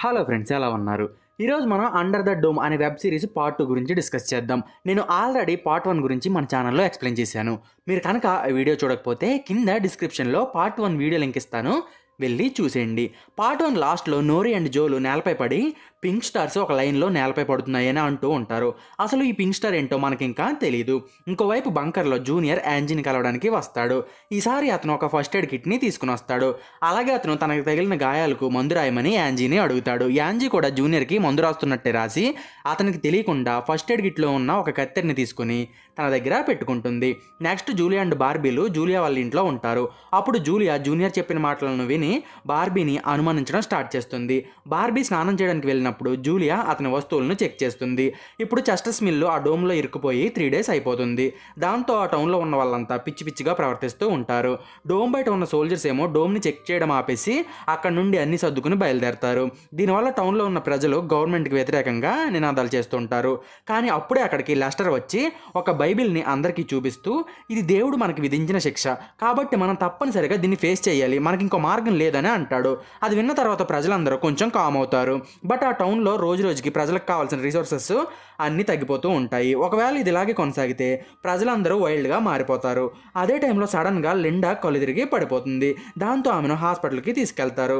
hello friends ఎలా ఉన్నారు ఈరోజు మనం అండర్ ద డోమ్ అనే వెబ్ సిరీస్ పార్ట్ టూ గురించి డిస్కస్ చేద్దాం నేను ఆల్రెడీ పార్ట్ వన్ గురించి మన ఛానల్లో ఎక్స్ప్లెయిన్ చేశాను మీరు కనుక వీడియో చూడకపోతే కింద డిస్క్రిప్షన్లో పార్ట్ వన్ వీడియో లింక్ ఇస్తాను వెళ్ళి చూసేయండి పార్ట్ వన్ లాస్ట్లో నోరి అండ్ జోలు నేలపై పడి పింక్ స్టార్స్ ఒక లైన్లో నేలపై పడుతున్నాయని అంటూ ఉంటారు అసలు ఈ పింక్ స్టార్ ఏంటో మనకింకా ఇంకా తెలియదు ఇంకోవైపు బంకర్లో జూనియర్ యాంజిని కలవడానికి వస్తాడు ఈసారి అతను ఒక ఫస్ట్ ఎయిడ్ కిట్ని తీసుకుని వస్తాడు అలాగే అతను తనకు తగిలిన గాయాలకు మందు రాయమని యాంజీని అడుగుతాడు యాంజీ కూడా జూనియర్కి మందు రాస్తున్నట్టే రాసి అతనికి తెలియకుండా ఫస్ట్ ఎయిడ్ కిట్లో ఉన్న ఒక కత్తెరిని తీసుకుని తన దగ్గర పెట్టుకుంటుంది నెక్స్ట్ జూలియా అండ్ బార్బీలు జూలియా వాళ్ళ ఇంట్లో ఉంటారు అప్పుడు జూలియా జూనియర్ చెప్పిన మాటలను విని బార్బీని అనుమానించడం స్టార్ట్ చేస్తుంది బార్బీ స్నానం చేయడానికి వెళ్ళినప్పుడు చేసినప్పుడు జూలియా అతని వస్తువులను చెక్ చేస్తుంది ఇప్పుడు చెస్టస్ మిల్లు ఆ డోమ్లో ఇరుక్కుపోయి త్రీ డేస్ అయిపోతుంది దాంతో ఆ టౌన్లో ఉన్న వాళ్ళంతా పిచ్చి పిచ్చిగా ప్రవర్తిస్తూ ఉంటారు డోమ్ బయట ఉన్న సోల్జర్స్ ఏమో డోమ్ని చెక్ చేయడం ఆపేసి అక్కడ నుండి అన్ని సర్దుకుని బయలుదేరతారు దీనివల్ల టౌన్లో ఉన్న ప్రజలు గవర్నమెంట్కి వ్యతిరేకంగా నినాదాలు చేస్తుంటారు కానీ అప్పుడే అక్కడికి లెస్టర్ వచ్చి ఒక బైబిల్ని అందరికీ చూపిస్తూ ఇది దేవుడు మనకి విధించిన శిక్ష కాబట్టి మనం తప్పనిసరిగా దీన్ని ఫేస్ చేయాలి మనకి ఇంకో మార్గం లేదని అంటాడు అది విన్న తర్వాత ప్రజలందరూ కొంచెం కామ్ అవుతారు బట్ ఆ టౌన్లో రోజు రోజుకి ప్రజలకు కావాల్సిన రిసోర్సెస్ అన్నీ తగ్గిపోతూ ఉంటాయి ఒకవేళ ఇది ఇలాగే కొనసాగితే ప్రజలందరూ వైల్డ్గా మారిపోతారు అదే టైంలో సడన్గా లిండా తిరిగి పడిపోతుంది దాంతో ఆమెను హాస్పిటల్కి తీసుకెళ్తారు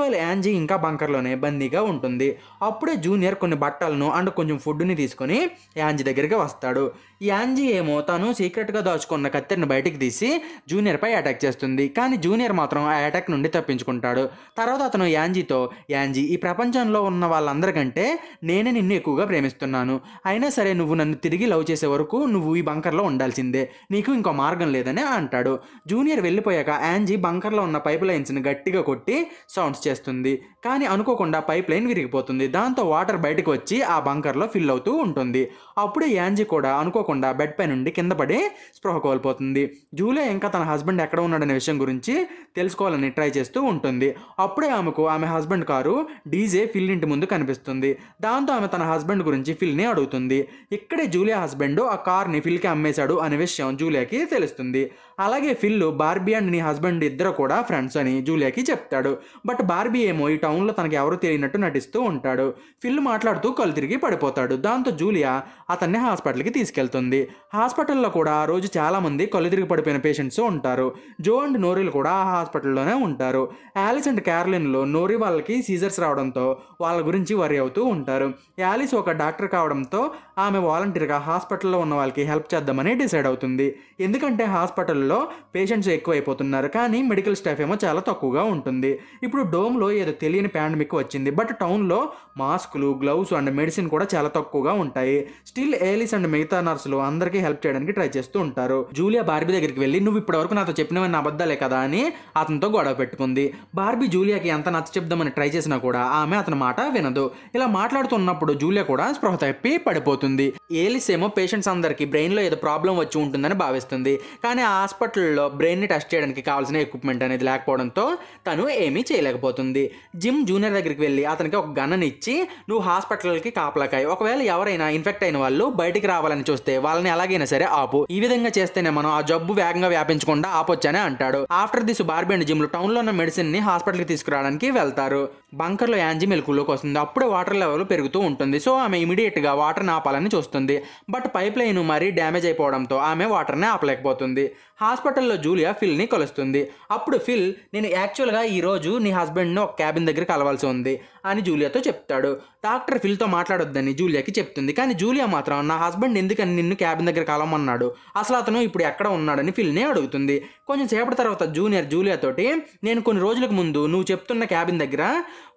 వైల్ యాంజీ ఇంకా బంకర్లోనే బందీగా ఉంటుంది అప్పుడే జూనియర్ కొన్ని బట్టలను అండ్ కొంచెం ఫుడ్ని తీసుకొని యాంజీ దగ్గరికి వస్తాడు యాంజీ ఏమో తను సీక్రెట్గా దాచుకున్న కత్తెరని బయటికి తీసి జూనియర్పై అటాక్ చేస్తుంది కానీ జూనియర్ మాత్రం ఆ అటాక్ నుండి తప్పించుకుంటాడు తర్వాత అతను యాంజీతో యాంజీ ఈ ప్రపంచంలో ఉన్న వాళ్ళందరికంటే నేనే నిన్ను ఎక్కువగా ప్రేమిస్తున్నాను అయినా సరే నువ్వు నన్ను తిరిగి లవ్ చేసే వరకు నువ్వు ఈ బంకర్లో ఉండాల్సిందే నీకు ఇంకో మార్గం లేదని అంటాడు జూనియర్ వెళ్ళిపోయాక యాంజీ బంకర్లో ఉన్న పైప్ లైన్స్ని గట్టిగా కొట్టి సౌండ్స్ చేస్తుంది కానీ అనుకోకుండా పైప్ లైన్ విరిగిపోతుంది దాంతో వాటర్ బయటకు వచ్చి ఆ బంకర్లో ఫిల్ అవుతూ ఉంటుంది అప్పుడే యాంజీ కూడా అనుకోకుండా బెడ్ పై నుండి కింద పడి స్పృహ కోల్పోతుంది జూలియా ఇంకా తన హస్బెండ్ ఎక్కడ ఉన్నాడనే విషయం గురించి తెలుసుకోవాలని ట్రై చేస్తూ ఉంటుంది అప్పుడే ఆమెకు ఆమె హస్బెండ్ కారు డీజే ఫిల్ ఇంటి ముందు ముందు కనిపిస్తుంది దాంతో ఆమె తన హస్బెండ్ గురించి ఫిల్ని అడుగుతుంది ఇక్కడే జూలియా హస్బెండ్ ఆ కార్ని ఫిల్కి అమ్మేశాడు అనే విషయం జూలియాకి తెలుస్తుంది అలాగే ఫిల్ బార్బీ అండ్ నీ హస్బెండ్ ఇద్దరు కూడా ఫ్రెండ్స్ అని జూలియాకి చెప్తాడు బట్ బార్బీ ఏమో ఈ టౌన్లో తనకి ఎవరు తెలియనట్టు నటిస్తూ ఉంటాడు ఫిల్ మాట్లాడుతూ కళ్ళు తిరిగి పడిపోతాడు దాంతో జూలియా అతన్ని హాస్పిటల్కి తీసుకెళ్తుంది హాస్పిటల్లో కూడా ఆ రోజు చాలామంది కళ్ళు తిరిగి పడిపోయిన పేషెంట్స్ ఉంటారు జో అండ్ నోరీలు కూడా ఆ హాస్పిటల్లోనే ఉంటారు యాలిస్ అండ్ క్యారలిన్లో నోరి వాళ్ళకి సీజర్స్ రావడంతో వాళ్ళ గురించి వరి అవుతూ ఉంటారు యాలిస్ ఒక డాక్టర్ కావడంతో ఆమె వాలంటీర్గా హాస్పిటల్లో ఉన్న వాళ్ళకి హెల్ప్ చేద్దామని డిసైడ్ అవుతుంది ఎందుకంటే హాస్పిటల్లో హాస్పిటల్లో పేషెంట్స్ ఎక్కువైపోతున్నారు కానీ మెడికల్ స్టాఫ్ ఏమో చాలా తక్కువగా ఉంటుంది ఇప్పుడు డోమ్లో ఏదో తెలియని పాండమిక్ వచ్చింది బట్ టౌన్లో మాస్కులు గ్లౌస్ అండ్ మెడిసిన్ కూడా చాలా తక్కువగా ఉంటాయి స్టిల్ ఏలిస్ అండ్ మిగతా నర్సులు అందరికీ హెల్ప్ చేయడానికి ట్రై చేస్తూ ఉంటారు జూలియా బార్బీ దగ్గరికి వెళ్ళి నువ్వు ఇప్పటివరకు నాతో చెప్పినవన్నీ అబద్ధాలే కదా అని అతనితో గొడవ పెట్టుకుంది బార్బీ జూలియాకి ఎంత నచ్చ చెప్దామని ట్రై చేసినా కూడా ఆమె అతని మాట వినదు ఇలా మాట్లాడుతున్నప్పుడు జూలియా కూడా స్పృహ తప్పి పడిపోతుంది ఏలిస్ ఏమో పేషెంట్స్ అందరికీ బ్రెయిన్లో ఏదో ప్రాబ్లం వచ్చి ఉంటుందని భావిస్తుంది కానీ ఆ హాస్పిటల్లో బ్రెయిన్ని టెస్ట్ చేయడానికి కావాల్సిన ఎక్విప్మెంట్ అనేది లేకపోవడంతో తను ఏమీ చేయలేకపోతుంది జిమ్ జూనియర్ దగ్గరికి వెళ్ళి అతనికి ఒక గన్నని ఇచ్చి నువ్వు హాస్పిటల్కి కాపలాకాయి ఒకవేళ ఎవరైనా ఇన్ఫెక్ట్ అయిన వాళ్ళు బయటికి రావాలని చూస్తే వాళ్ళని ఎలాగైనా సరే ఆపు ఈ విధంగా చేస్తేనే మనం ఆ జబ్బు వేగంగా వ్యాపించకుండా ఆపొచ్చని అంటాడు after this Barbie and town టౌన్లో ఉన్న మెడిసిన్ని హాస్పిటల్కి తీసుకురావడానికి వెళ్తారు బంకర్లో యాంజి మెలకులోకి వస్తుంది అప్పుడే వాటర్ లెవెల్ పెరుగుతూ ఉంటుంది సో ఆమె గా వాటర్ ఆపాలని చూస్తుంది బట్ పైప్ లైన్ మరీ డ్యామేజ్ అయిపోవడంతో ఆమె వాటర్ని ఆపలేకపోతుంది హాస్పిటల్లో జూలియా ఫిల్ని కలుస్తుంది అప్పుడు ఫిల్ నేను యాక్చువల్గా ఈరోజు నీ హస్బెండ్ను ఒక క్యాబిన్ దగ్గర కలవాల్సి ఉంది అని జూలియాతో చెప్తాడు డాక్టర్ ఫిల్తో మాట్లాడొద్దని జూలియాకి చెప్తుంది కానీ జూలియా మాత్రం నా హస్బెండ్ ఎందుకని నిన్ను క్యాబిన్ దగ్గర కలవమన్నాడు అసలు అతను ఇప్పుడు ఎక్కడ ఉన్నాడని ఫిల్ని అడుగుతుంది కొంచెం సేపటి తర్వాత జూనియర్ జూలియాతోటి నేను కొన్ని రోజులకు ముందు నువ్వు చెప్తున్న క్యాబిన్ దగ్గర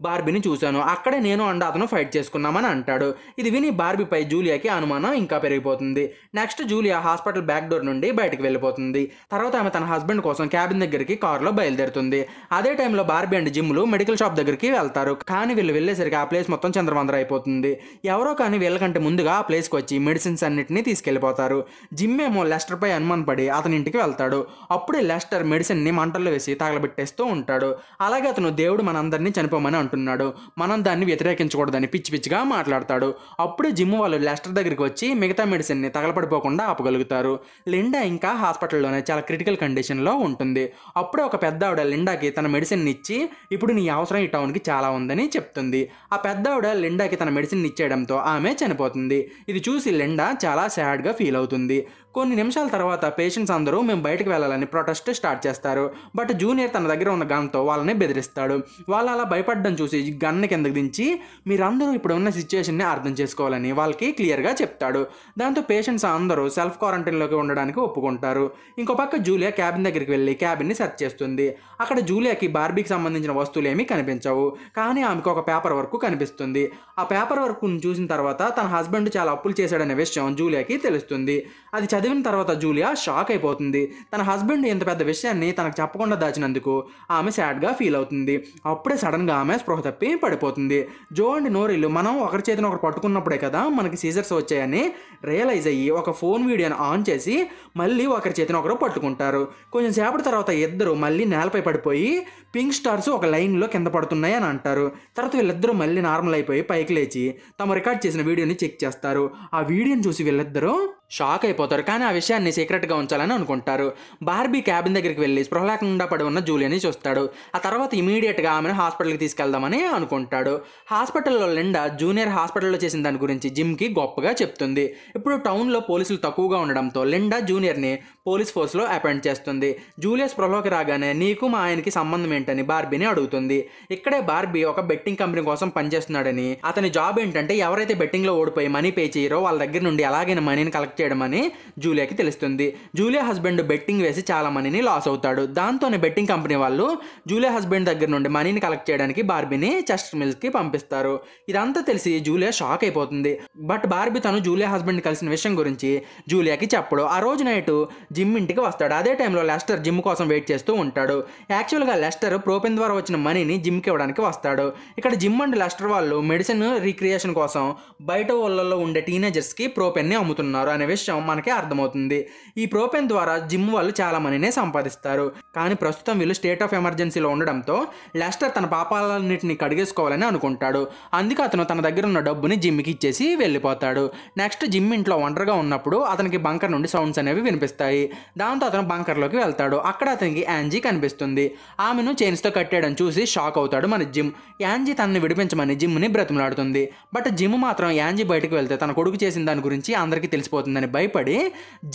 బార్బీని చూశాను అక్కడే నేను అండ్ అతను ఫైట్ చేసుకున్నామని అంటాడు ఇది విని బార్బీపై జూలియాకి అనుమానం ఇంకా పెరిగిపోతుంది next Julia hospital back door నుండి బయటకు వెళ్ళిపోతుంది తర్వాత ఆమె తన హస్బెండ్ కోసం క్యాబిన్ దగ్గరికి కారులో బయలుదేరుతుంది అదే టైంలో బార్బీ అండ్ లు మెడికల్ షాప్ దగ్గరికి వెళ్తారు కానీ వీళ్ళు వెళ్ళేసరికి ఆ ప్లేస్ మొత్తం చంద్రవందర అయిపోతుంది ఎవరో కానీ వీళ్ళకంటే ముందుగా ఆ కి వచ్చి మెడిసిన్స్ అన్నింటినీ తీసుకెళ్లిపోతారు జిమ్ ఏమో లెస్టర్ పై పడి అతని ఇంటికి వెళ్తాడు అప్పుడే లెస్టర్ మెడిసిన్ ని మంటల్లో వేసి తగలబెట్టేస్తూ ఉంటాడు అలాగే అతను దేవుడు మనందరినీ చనిపోమని అంటున్నాడు మనం దాన్ని వ్యతిరేకించకూడదని పిచ్చి పిచ్చిగా మాట్లాడతాడు అప్పుడే జిమ్ వాళ్ళు లెస్టర్ దగ్గరికి వచ్చి మిగతా మెడిసిన్ ని తగలపడిపోకుండా ఆపగలుగుతారు లిండా ఇంకా హాస్పిటల్లోనే చాలా క్రిటికల్ కండిషన్లో ఉంటుంది అప్పుడే ఒక పెద్ద ఆవిడ లిండాకి తన మెడిసిన్ ఇచ్చి ఇప్పుడు నీ అవసరం ఈ టౌన్కి చాలా ఉందని చెప్తుంది ఆ పెద్ద ఆవిడ లిండాకి తన మెడిసిన్ ఇచ్చేయడంతో ఆమె చనిపోతుంది ఇది చూసి లిండా చాలా సాడ్గా ఫీల్ అవుతుంది కొన్ని నిమిషాల తర్వాత పేషెంట్స్ అందరూ మేము బయటకు వెళ్ళాలని ప్రొటెస్ట్ స్టార్ట్ చేస్తారు బట్ జూనియర్ తన దగ్గర ఉన్న గన్తో వాళ్ళని బెదిరిస్తాడు వాళ్ళు అలా భయపడడం చూసి గన్ను కిందకు దించి మీరందరూ ఇప్పుడు ఉన్న సిచ్యువేషన్ని అర్థం చేసుకోవాలని వాళ్ళకి క్లియర్గా చెప్తాడు దాంతో పేషెంట్స్ అందరూ సెల్ఫ్ క్వారంటైన్లోకి ఉండడానికి ఒప్పుకుంటారు ఇంకో పక్క జూలియా క్యాబిన్ దగ్గరికి వెళ్ళి క్యాబిన్ని సెర్చ్ చేస్తుంది అక్కడ జూలియాకి బార్బీకి సంబంధించిన వస్తువులు ఏమీ కనిపించవు కానీ ఆమెకు ఒక పేపర్ వర్క్ కనిపిస్తుంది ఆ పేపర్ వర్క్ను చూసిన తర్వాత తన హస్బెండ్ చాలా అప్పులు చేశాడనే విషయం జూలియాకి తెలుస్తుంది అది చదివిన తర్వాత జూలియా షాక్ అయిపోతుంది తన హస్బెండ్ ఇంత పెద్ద విషయాన్ని తనకు చెప్పకుండా దాచినందుకు ఆమె సాడ్గా ఫీల్ అవుతుంది అప్పుడే సడన్గా ఆమె స్పృహ తప్పి పడిపోతుంది జో అండ్ నోరీలు మనం ఒకరి చేతిని ఒకరు పట్టుకున్నప్పుడే కదా మనకి సీజర్స్ వచ్చాయని రియలైజ్ అయ్యి ఒక ఫోన్ వీడియోని ఆన్ చేసి మళ్ళీ ఒకరి చేతిని ఒకరు పట్టుకుంటారు కొంచెం సేపటి తర్వాత ఇద్దరు మళ్ళీ నేలపై పడిపోయి పింక్ స్టార్స్ ఒక లైన్లో కింద పడుతున్నాయి అని అంటారు తర్వాత వీళ్ళిద్దరూ మళ్ళీ నార్మల్ అయిపోయి పైకి లేచి తమ రికార్డ్ చేసిన వీడియోని చెక్ చేస్తారు ఆ వీడియోని చూసి వీళ్ళిద్దరూ షాక్ అయిపోతారు కానీ ఆ విషయాన్ని సీక్రెట్గా ఉంచాలని అనుకుంటారు బార్బీ క్యాబిన్ దగ్గరికి వెళ్ళి స్పృహలేకుండా పడి ఉన్న జూలియని చూస్తాడు ఆ తర్వాత ఇమీడియట్గా ఆమెను హాస్పిటల్కి తీసుకెళ్దామని అనుకుంటాడు హాస్పిటల్లో లిండా జూనియర్ హాస్పిటల్లో చేసిన దాని గురించి జిమ్కి గొప్పగా చెప్తుంది ఇప్పుడు టౌన్లో పోలీసులు తక్కువగా ఉండడంతో లిండా జూనియర్ని పోలీస్ ఫోర్స్లో అపాయింట్ చేస్తుంది జూలియస్ స్పృహలోకి రాగానే నీకు మా ఆయనకి సంబంధం ఏంటని బార్బీని అడుగుతుంది ఇక్కడే బార్బీ ఒక బెట్టింగ్ కంపెనీ కోసం పనిచేస్తున్నాడని అతని జాబ్ ఏంటంటే ఎవరైతే బెట్టింగ్లో ఓడిపోయి మనీ పే చేయరో వాళ్ళ దగ్గర నుండి అలాగే మనీని కలెక్ట్ చేయడమని జూలియాకి తెలుస్తుంది జూలియా హస్బెండ్ బెట్టింగ్ వేసి చాలా మనీని లాస్ అవుతాడు దాంతోనే బెట్టింగ్ కంపెనీ వాళ్ళు జూలియా హస్బెండ్ దగ్గర నుండి మనీని కలెక్ట్ చేయడానికి బార్బీని చెస్టర్ మిల్స్కి పంపిస్తారు ఇదంతా తెలిసి జూలియా షాక్ అయిపోతుంది బట్ బార్బీ తను జూలియా హస్బెండ్ కలిసిన విషయం గురించి జూలియాకి చెప్పడు ఆ రోజు నైట్ జిమ్ ఇంటికి వస్తాడు అదే టైంలో లెస్టర్ జిమ్ కోసం వెయిట్ చేస్తూ ఉంటాడు యాక్చువల్గా లెస్టర్ ప్రోపెన్ ద్వారా వచ్చిన మనీని జిమ్కి ఇవ్వడానికి వస్తాడు ఇక్కడ జిమ్ అండ్ లెస్టర్ వాళ్ళు మెడిసిన్ రీక్రియేషన్ కోసం బయట ఊళ్ళల్లో ఉండే టీనేజర్స్కి ప్రోపెన్ని అమ్ముతున్నారు అనే విషయం మనకే అర్థమవుతుంది ఈ ప్రోపెన్ ద్వారా జిమ్ వాళ్ళు చాలా మనీనే సంపాదిస్తారు కానీ ప్రస్తుతం వీళ్ళు స్టేట్ ఆఫ్ ఎమర్జెన్సీలో ఉండడంతో లెస్టర్ తన పాపాలన్నింటినీ కడిగేసుకోవాలని అనుకుంటాడు అందుకే అతను తన దగ్గర ఉన్న డబ్బుని జిమ్కి ఇచ్చేసి వెళ్ళిపోతాడు నెక్స్ట్ జిమ్ ఇంట్లో ఒంటరిగా ఉన్నప్పుడు అతనికి బంకర్ నుండి సౌండ్స్ అనేవి వినిపిస్తాయి దాంతో అతను బంకర్లోకి వెళ్తాడు అక్కడ అతనికి యాంజీ కనిపిస్తుంది ఆమెను చైన్స్తో కట్టేయడం చూసి షాక్ అవుతాడు మన జిమ్ యాంజీ తనని విడిపించమని జిమ్ని బ్రతిమలాడుతుంది బట్ జిమ్ మాత్రం యాంజీ బయటకు వెళ్తే తన కొడుకు చేసిన దాని గురించి అందరికీ తెలిసిపోతుంది ఉంటుందని భయపడి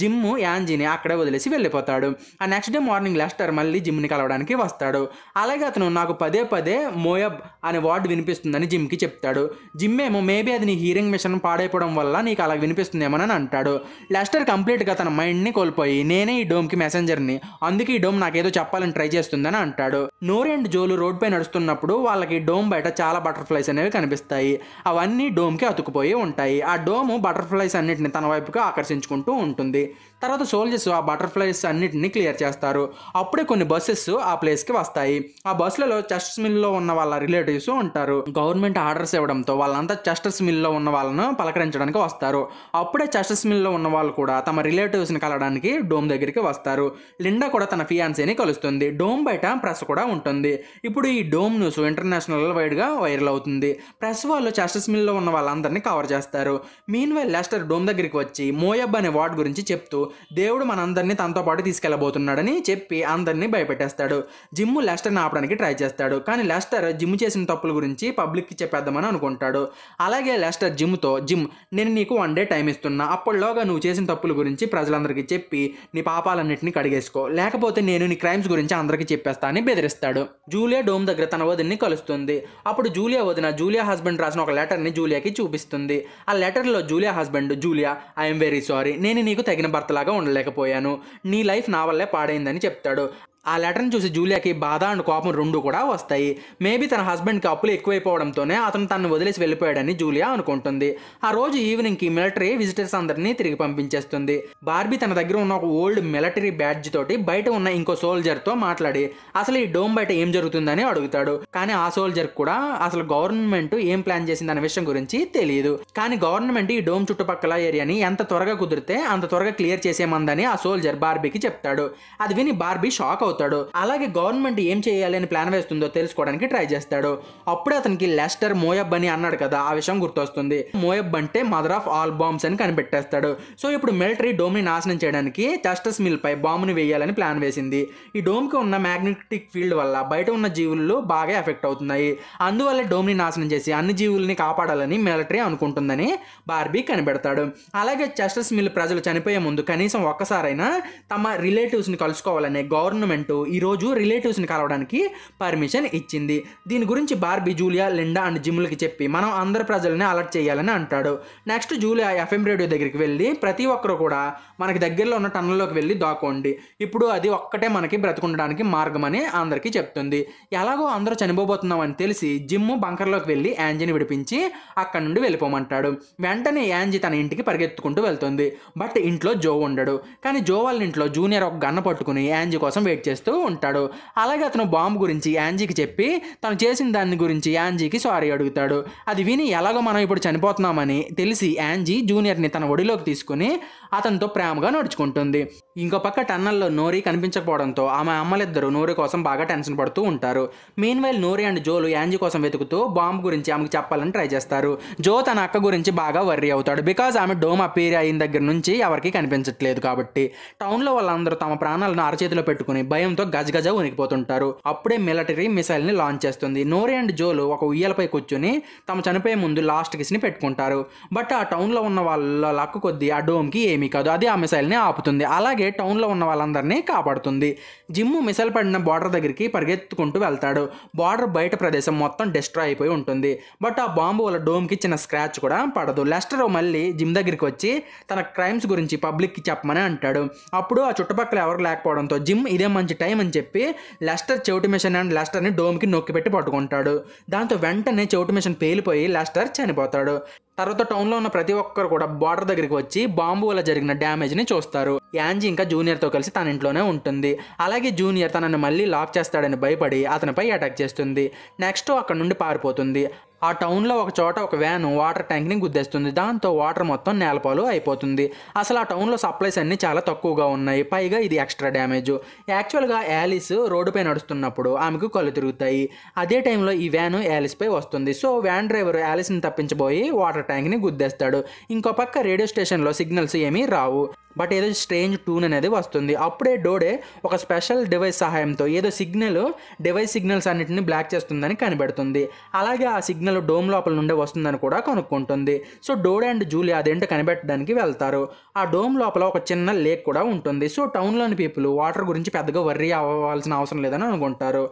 జిమ్ యాంజీని అక్కడే వదిలేసి వెళ్ళిపోతాడు ఆ నెక్స్ట్ డే మార్నింగ్ లెస్టర్ మళ్ళీ జిమ్ని కలవడానికి వస్తాడు అలాగే అతను నాకు పదే పదే మోయబ్ అనే వార్డ్ వినిపిస్తుందని జిమ్కి చెప్తాడు జిమ్ ఏమో మేబీ అది నీ హీరింగ్ మిషన్ పాడైపోవడం వల్ల నీకు అలా అని అంటాడు లెస్టర్ కంప్లీట్గా తన మైండ్ని కోల్పోయి నేనే ఈ డోమ్కి మెసెంజర్ని అందుకే ఈ డోమ్ నాకేదో చెప్పాలని ట్రై చేస్తుందని అంటాడు నోరి అండ్ జోలు రోడ్పై నడుస్తున్నప్పుడు వాళ్ళకి డోమ్ బయట చాలా బటర్ఫ్లైస్ అనేవి కనిపిస్తాయి అవన్నీ డోమ్కి అతుకుపోయి ఉంటాయి ఆ డోము బటర్ఫ్లైస్ అన్నిటిని తన వైపుకి ఆకర్షించుకుంటూ ఉంటుంది తర్వాత సోల్జర్స్ ఆ బటర్ఫ్లైస్ అన్నింటినీ క్లియర్ చేస్తారు అప్పుడే కొన్ని బస్సెస్ ఆ ప్లేస్కి వస్తాయి ఆ బస్సులలో చెస్టర్స్ మిల్లో ఉన్న వాళ్ళ రిలేటివ్స్ ఉంటారు గవర్నమెంట్ ఆర్డర్స్ ఇవ్వడంతో వాళ్ళంతా చెస్టర్స్ మిల్లో ఉన్న వాళ్ళను పలకరించడానికి వస్తారు అప్పుడే చెస్టర్స్ మిల్లో ఉన్న వాళ్ళు కూడా తమ రిలేటివ్స్ని కలవడానికి డోమ్ దగ్గరికి వస్తారు లిండా కూడా తన ఫియాన్సీని కలుస్తుంది డోమ్ బయట ప్రెస్ కూడా ఉంటుంది ఇప్పుడు ఈ డోమ్ న్యూస్ ఇంటర్నేషనల్ వైడ్గా వైరల్ అవుతుంది ప్రెస్ వాళ్ళు చెస్టర్స్ మిల్లో ఉన్న వాళ్ళందరినీ కవర్ చేస్తారు మీన్ వైల్ లెస్టర్ డోమ్ దగ్గరికి వచ్చి మోయబ్ అనే వార్డ్ గురించి చెప్తూ దేవుడు మనందరినీ తనతో పాటు తీసుకెళ్లబోతున్నాడని చెప్పి అందరినీ భయపెట్టేస్తాడు జిమ్ లెస్టర్ని ఆపడానికి ట్రై చేస్తాడు కానీ లెస్టర్ జిమ్ చేసిన తప్పుల గురించి పబ్లిక్కి చెప్పేద్దామని అనుకుంటాడు అలాగే లెస్టర్ జిమ్తో జిమ్ నేను నీకు వన్ డే టైం ఇస్తున్నా అప్పటిలోగా నువ్వు చేసిన తప్పుల గురించి ప్రజలందరికీ చెప్పి నీ పాపాలన్నింటినీ కడిగేసుకో లేకపోతే నేను నీ క్రైమ్స్ గురించి అందరికీ చెప్పేస్తా అని బెదిరిస్తాడు జూలియా డోమ్ దగ్గర తన వదిన్ని కలుస్తుంది అప్పుడు జూలియా వదిన జూలియా హస్బెండ్ రాసిన ఒక లెటర్ని జూలియాకి చూపిస్తుంది ఆ లెటర్లో Julia husband Julia I'm very sorry నేను నీకు తగిన భర్తలా ఉండలేకపోయాను నీ లైఫ్ నా వల్లే పాడైందని చెప్తాడు ఆ లెటర్ని చూసి జూలియాకి బాధ అండ్ కోపం రెండు కూడా వస్తాయి మేబీ తన హస్బెండ్కి అప్పులు ఎక్కువైపోవడంతోనే అతను తనను వదిలేసి వెళ్ళిపోయాడని జూలియా అనుకుంటుంది ఆ రోజు ఈవినింగ్కి మిలిటరీ విజిటర్స్ అందరినీ తిరిగి పంపించేస్తుంది బార్బీ తన దగ్గర ఉన్న ఒక ఓల్డ్ మిలిటరీ బ్యాడ్జ్ తోటి బయట ఉన్న ఇంకో సోల్జర్తో మాట్లాడి అసలు ఈ డోమ్ బయట ఏం జరుగుతుందని అడుగుతాడు కానీ ఆ సోల్జర్ కూడా అసలు గవర్నమెంట్ ఏం ప్లాన్ చేసింది అనే విషయం గురించి తెలియదు కానీ గవర్నమెంట్ ఈ డోమ్ చుట్టుపక్కల ఏరియాని ఎంత త్వరగా కుదిరితే అంత త్వరగా క్లియర్ చేసేమందని ఆ సోల్జర్ బార్బీకి చెప్తాడు అది విని బార్బీ షాక్ అవుతుంది అవుతాడు అలాగే గవర్నమెంట్ ఏం చేయాలి అని ప్లాన్ వేస్తుందో తెలుసుకోవడానికి ట్రై చేస్తాడు అప్పుడు అతనికి లెస్టర్ మోయబ్ అని అన్నాడు కదా ఆ విషయం గుర్తొస్తుంది మోయబ్ అంటే మదర్ ఆఫ్ ఆల్ బాంబ్స్ అని కనిపెట్టేస్తాడు సో ఇప్పుడు మిలిటరీ డోమ్ని నాశనం చేయడానికి జస్టస్ మిల్ పై బాంబుని వేయాలని ప్లాన్ వేసింది ఈ డోమ్కి ఉన్న మ్యాగ్నెటిక్ ఫీల్డ్ వల్ల బయట ఉన్న జీవులు బాగా ఎఫెక్ట్ అవుతున్నాయి అందువల్ల డోమ్ని నాశనం చేసి అన్ని జీవుల్ని కాపాడాలని మిలిటరీ అనుకుంటుందని బార్బీ కనిపెడతాడు అలాగే చెస్టర్స్ మిల్ ప్రజలు చనిపోయే ముందు కనీసం ఒక్కసారైనా తమ రిలేటివ్స్ని కలుసుకోవాలని గవర్నమెంట్ అంటూ ఈరోజు రిలేటివ్స్ని కలవడానికి పర్మిషన్ ఇచ్చింది దీని గురించి బార్బీ జూలియా లిండా అండ్ జిమ్లకి చెప్పి మనం అందరి ప్రజల్ని అలర్ట్ చేయాలని అంటాడు నెక్స్ట్ జూలియా ఎఫ్ఎం రేడియో దగ్గరికి వెళ్ళి ప్రతి ఒక్కరు కూడా మనకి దగ్గరలో ఉన్న టన్నుల్లోకి వెళ్ళి దాకోండి ఇప్పుడు అది ఒక్కటే మనకి బ్రతుకుండడానికి మార్గం అని అందరికీ చెప్తుంది ఎలాగో అందరూ చనిపోబోతున్నాం అని తెలిసి జిమ్ బంకర్లోకి వెళ్ళి యాంజీని విడిపించి అక్కడి నుండి వెళ్ళిపోమంటాడు వెంటనే యాంజీ తన ఇంటికి పరిగెత్తుకుంటూ వెళ్తుంది బట్ ఇంట్లో జో ఉండడు కానీ జో వాళ్ళ ఇంట్లో జూనియర్ ఒక గన్న పట్టుకుని యాంజీ కోసం వెయిట్ చేస్తుంది చేస్తూ ఉంటాడు అలాగే అతను బాంబు గురించి యాంజీకి చెప్పి తను చేసిన దాని గురించి యాంజీకి సారీ అడుగుతాడు అది విని ఎలాగో మనం ఇప్పుడు చనిపోతున్నామని తెలిసి యాంజీ జూనియర్ని తన ఒడిలోకి తీసుకుని అతనితో ప్రేమగా నడుచుకుంటుంది ఇంకో పక్క టన్నల్లో నోరి కనిపించకపోవడంతో ఆమె అమ్మలిద్దరూ నోరి కోసం బాగా టెన్షన్ పడుతూ ఉంటారు మీన్ వైల్ నోరి అండ్ జోలు యాంజీ కోసం వెతుకుతూ బాంబు గురించి ఆమెకు చెప్పాలని ట్రై చేస్తారు జో తన అక్క గురించి బాగా వర్రీ అవుతాడు బికాజ్ ఆమె డోమ్ అపీర్ అయిన దగ్గర నుంచి ఎవరికి కనిపించట్లేదు కాబట్టి టౌన్లో వాళ్ళందరూ తమ ప్రాణాలను అరచేతిలో పెట్టుకుని భయం భయంతో గజగజ ఉనికిపోతుంటారు అప్పుడే మిలిటరీ మిసైల్ ని లాంచ్ చేస్తుంది నోరి అండ్ జోలు ఒక ఉయ్యాలపై కూర్చుని తమ చనిపోయే ముందు లాస్ట్ ని పెట్టుకుంటారు బట్ ఆ టౌన్లో ఉన్న వాళ్ళ లక్కు కొద్దీ ఆ డోమ్కి ఏమీ కాదు అది ఆ మిసైల్ ని ఆపుతుంది అలాగే టౌన్లో ఉన్న వాళ్ళందరినీ కాపాడుతుంది జిమ్ మిసైల్ పడిన బార్డర్ దగ్గరికి పరిగెత్తుకుంటూ వెళ్తాడు బార్డర్ బయట ప్రదేశం మొత్తం డిస్ట్రాయ్ అయిపోయి ఉంటుంది బట్ ఆ బాంబు వల్ల కి చిన్న స్క్రాచ్ కూడా పడదు లెస్టర్ మళ్ళీ జిమ్ దగ్గరికి వచ్చి తన క్రైమ్స్ గురించి పబ్లిక్కి చెప్పమని అంటాడు అప్పుడు ఆ చుట్టుపక్కల ఎవరు లేకపోవడంతో జిమ్ ఇదే మంచి మంచి టైం అని చెప్పి లెస్టర్ చెవిటి మిషన్ అండ్ లెస్టర్ని డోమ్కి నొక్కి పెట్టి పట్టుకుంటాడు దాంతో వెంటనే చెవిటి మిషన్ పేలిపోయి లెస్టర్ చనిపోతాడు తర్వాత టౌన్లో ఉన్న ప్రతి ఒక్కరు కూడా బార్డర్ దగ్గరికి వచ్చి బాంబు వల్ల జరిగిన డ్యామేజ్ని చూస్తారు యాంజీ ఇంకా జూనియర్తో కలిసి తన ఇంట్లోనే ఉంటుంది అలాగే జూనియర్ తనని మళ్ళీ లాక్ చేస్తాడని భయపడి అతనిపై అటాక్ చేస్తుంది నెక్స్ట్ అక్కడ నుండి పారిపోతుంది ఆ టౌన్లో ఒక చోట ఒక వ్యాను వాటర్ ట్యాంక్ని గుద్దేస్తుంది దాంతో వాటర్ మొత్తం నేలపాలు అయిపోతుంది అసలు ఆ టౌన్లో సప్లైస్ అన్నీ చాలా తక్కువగా ఉన్నాయి పైగా ఇది ఎక్స్ట్రా డ్యామేజ్ యాక్చువల్గా యాలిస్ రోడ్డుపై నడుస్తున్నప్పుడు ఆమెకు కళ్ళు తిరుగుతాయి అదే టైంలో ఈ వ్యాను యాలిస్పై వస్తుంది సో వ్యాన్ డ్రైవర్ యాలిస్ని తప్పించబోయి వాటర్ ట్యాంక్ని గుద్దేస్తాడు ఇంకో పక్క రేడియో స్టేషన్లో సిగ్నల్స్ ఏమీ రావు బట్ ఏదో స్ట్రేంజ్ టూన్ అనేది వస్తుంది అప్పుడే డోడే ఒక స్పెషల్ డివైస్ సహాయంతో ఏదో సిగ్నల్ డివైస్ సిగ్నల్స్ అన్నింటిని బ్లాక్ చేస్తుందని కనబడుతుంది అలాగే ఆ సిగ్నల్ సిగ్నల్ డోమ్ లోపల నుండే వస్తుందని కూడా కనుక్కుంటుంది సో డోడ్ అండ్ జూలి అదేంటో కనిపెట్టడానికి వెళ్తారు ఆ డోమ్ లోపల ఒక చిన్న లేక్ కూడా ఉంటుంది సో టౌన్లోని పీపుల్ వాటర్ గురించి పెద్దగా వర్రీ అవ్వాల్సిన అవసరం లేదని అనుకుంటారు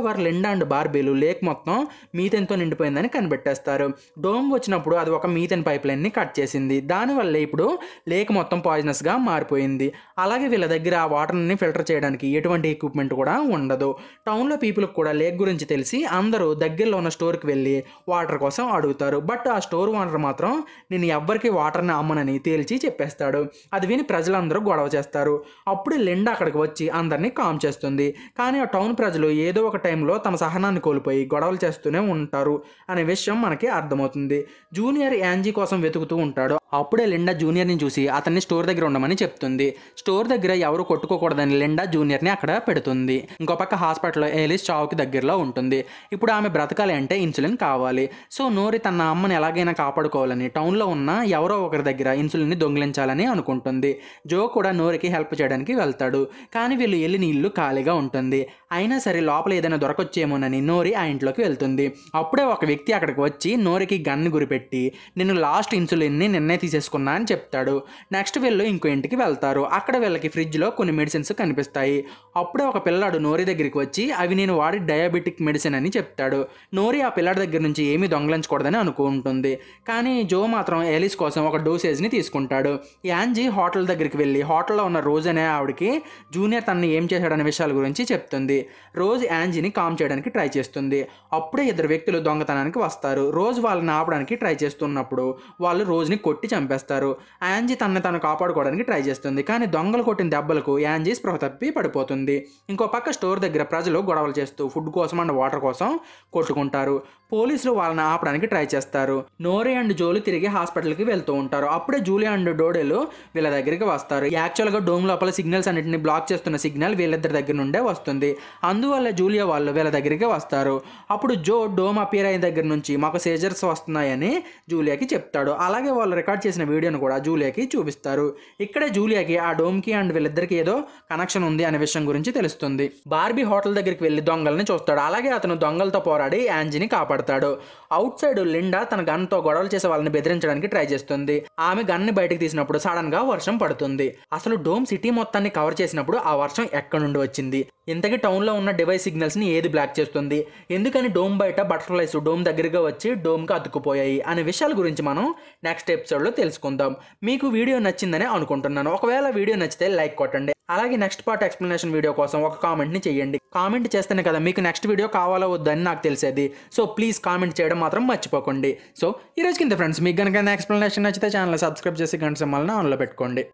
ఎవర్ లిండా అండ్ బార్బీలు లేక్ మొత్తం మీథెన్తో నిండిపోయిందని కనిపెట్టేస్తారు డోమ్ వచ్చినప్పుడు అది ఒక మీథెన్ పైప్ లైన్ని కట్ చేసింది దానివల్ల ఇప్పుడు లేక్ మొత్తం పాయిజనస్గా మారిపోయింది అలాగే వీళ్ళ దగ్గర ఆ వాటర్ని ఫిల్టర్ చేయడానికి ఎటువంటి ఎక్విప్మెంట్ కూడా ఉండదు టౌన్లో పీపుల్కి కూడా లేక్ గురించి తెలిసి అందరూ దగ్గరలో ఉన్న స్టోర్కి వెళ్ళి వాటర్ కోసం అడుగుతారు బట్ ఆ స్టోర్ ఓనర్ మాత్రం నేను ఎవరికి వాటర్ని అమ్మనని తేల్చి చెప్పేస్తాడు అది విని ప్రజలందరూ గొడవ చేస్తారు అప్పుడు లిండా అక్కడికి వచ్చి అందరినీ కామ్ చేస్తుంది కానీ ఆ టౌన్ ప్రజలు ఏదో ఒక టైంలో తమ సహనాన్ని కోల్పోయి గొడవలు చేస్తూనే ఉంటారు అనే విషయం మనకి అర్థమవుతుంది జూనియర్ యాంజీ కోసం వెతుకుతూ ఉంటాడు అప్పుడే లిండా జూనియర్ని చూసి అతన్ని స్టోర్ దగ్గర ఉండమని చెప్తుంది స్టోర్ దగ్గర ఎవరు కొట్టుకోకూడదని లిండా జూనియర్ని అక్కడ పెడుతుంది ఇంకో పక్క హాస్పిటల్లో ఏలిస్ చావుకి దగ్గరలో ఉంటుంది ఇప్పుడు ఆమె బ్రతకాలి అంటే ఇన్సులిన్ కావాలి సో నోరి తన అమ్మని ఎలాగైనా కాపాడుకోవాలని టౌన్లో ఉన్న ఎవరో ఒకరి దగ్గర ఇన్సులిన్ని దొంగిలించాలని అనుకుంటుంది జో కూడా నోరికి హెల్ప్ చేయడానికి వెళ్తాడు కానీ వీళ్ళు వెళ్ళిన ఇల్లు ఖాళీగా ఉంటుంది అయినా సరే లోపల ఏదైనా దొరకొచ్చేమోనని నోరి ఆ ఇంట్లోకి వెళ్తుంది అప్పుడే ఒక వ్యక్తి అక్కడికి వచ్చి నోరికి గన్ గురిపెట్టి నేను లాస్ట్ ఇన్సులిన్ని నిన్నే తీసేసుకున్నా అని చెప్తాడు నెక్స్ట్ వీళ్ళు ఇంకో ఇంటికి వెళ్తారు అక్కడ వీళ్ళకి ఫ్రిడ్జ్లో కొన్ని మెడిసిన్స్ కనిపిస్తాయి అప్పుడే ఒక పిల్లాడు నోరి దగ్గరికి వచ్చి అవి నేను వాడి డయాబెటిక్ మెడిసిన్ అని చెప్తాడు నోరి ఆ పిల్లాడి దగ్గర నుంచి ఏమీ దొంగలించకూడదని అనుకుంటుంది కానీ జో మాత్రం ఎలిస్ కోసం ఒక డోసేజ్ని తీసుకుంటాడు యాంజీ హోటల్ దగ్గరికి వెళ్ళి హోటల్లో ఉన్న రోజు అనే ఆవిడకి జూనియర్ తనని ఏం చేశాడనే విషయాల గురించి చెప్తుంది రోజ్ యాంజీని కామ్ చేయడానికి ట్రై చేస్తుంది అప్పుడే ఇద్దరు వ్యక్తులు దొంగతనానికి వస్తారు రోజ్ వాళ్ళని ఆపడానికి ట్రై చేస్తున్నప్పుడు వాళ్ళు రోజుని కొట్టి చంపేస్తారు యాంజీ తనని తను కాపాడుకోవడానికి ట్రై చేస్తుంది కానీ దొంగలు కొట్టిన దెబ్బలకు యాంజీ స్పృహ తప్పి పడిపోతుంది ఇంకో పక్క స్టోర్ దగ్గర ప్రజలు గొడవలు చేస్తూ ఫుడ్ కోసం అండ్ వాటర్ కోసం కొట్టుకుంటారు పోలీసులు వాళ్ళని ఆపడానికి ట్రై చేస్తారు నోరి అండ్ జోలు తిరిగి హాస్పిటల్కి వెళ్తూ ఉంటారు అప్పుడే జూలి అండ్ డోడేలు వీళ్ళ దగ్గరికి వస్తారు యాక్చువల్గా డోమ్ లోపల సిగ్నల్స్ అన్నింటిని బ్లాక్ చేస్తున్న సిగ్నల్ వీళ్ళిద్దరి దగ్గర నుండే వస్తుంది అందువల్ల జూలియా వాళ్ళు వీళ్ళ దగ్గరికి వస్తారు అప్పుడు జో డోమ్ అపీర్ అయిన దగ్గర నుంచి మాకు సేజర్స్ వస్తున్నాయని జూలియాకి చెప్తాడు అలాగే వాళ్ళు రికార్డ్ చేసిన వీడియోను కూడా జూలియాకి చూపిస్తారు ఇక్కడే జూలియాకి ఆ డోమ్కి అండ్ వీళ్ళిద్దరికి ఏదో కనెక్షన్ ఉంది అనే విషయం గురించి తెలుస్తుంది బార్బీ హోటల్ దగ్గరికి వెళ్ళి దొంగల్ని చూస్తాడు అలాగే అతను దొంగలతో పోరాడి యాంజిని కాపాడతాడు అవుట్ సైడ్ లిండా తన గన్తో గొడవలు చేసే వాళ్ళని బెదిరించడానికి ట్రై చేస్తుంది ఆమె గన్ని బయటకు తీసినప్పుడు సడన్ గా వర్షం పడుతుంది అసలు డోమ్ సిటీ మొత్తాన్ని కవర్ చేసినప్పుడు ఆ వర్షం ఎక్కడి నుండి వచ్చింది ఇంతకీ టౌన్లో ఉన్న డివైస్ సిగ్నల్స్ ని ఏది బ్లాక్ చేస్తుంది ఎందుకని డోమ్ బయట బటర్ఫ్లైస్ డోమ్ దగ్గరగా వచ్చి డోమ్కి అతుక్కుపోయాయి అనే విషయాల గురించి మనం నెక్స్ట్ లో తెలుసుకుందాం మీకు వీడియో నచ్చిందని అనుకుంటున్నాను ఒకవేళ వీడియో నచ్చితే లైక్ కొట్టండి అలాగే నెక్స్ట్ పార్ట్ ఎక్స్ప్లెనేషన్ వీడియో కోసం ఒక కామెంట్ని చేయండి కామెంట్ చేస్తేనే కదా మీకు నెక్స్ట్ వీడియో కావాలో వద్దని నాకు తెలిసేది సో ప్లీజ్ కామెంట్ చేయడం మాత్రం మర్చిపోకండి సో ఈరోజు కింద ఫ్రెండ్స్ మీకు కనుక ఎక్స్ప్లెనేషన్ నచ్చితే ఛానల్ సబ్స్క్రైబ్ చేసి గంట సమ్మల్ని ఆన్లో పెట్టుకోండి